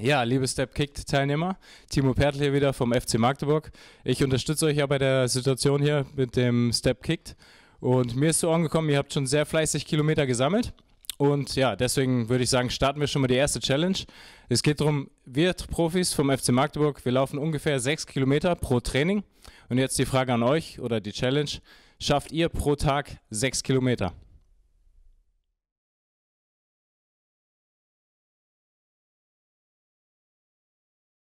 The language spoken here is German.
Ja, liebe Step Teilnehmer, Timo Pertl hier wieder vom FC Magdeburg. Ich unterstütze euch ja bei der Situation hier mit dem Step Und mir ist zu Ohren gekommen, ihr habt schon sehr fleißig Kilometer gesammelt. Und ja, deswegen würde ich sagen, starten wir schon mal die erste Challenge. Es geht darum, wir Profis vom FC Magdeburg, wir laufen ungefähr sechs Kilometer pro Training. Und jetzt die Frage an euch oder die Challenge: Schafft ihr pro Tag sechs Kilometer?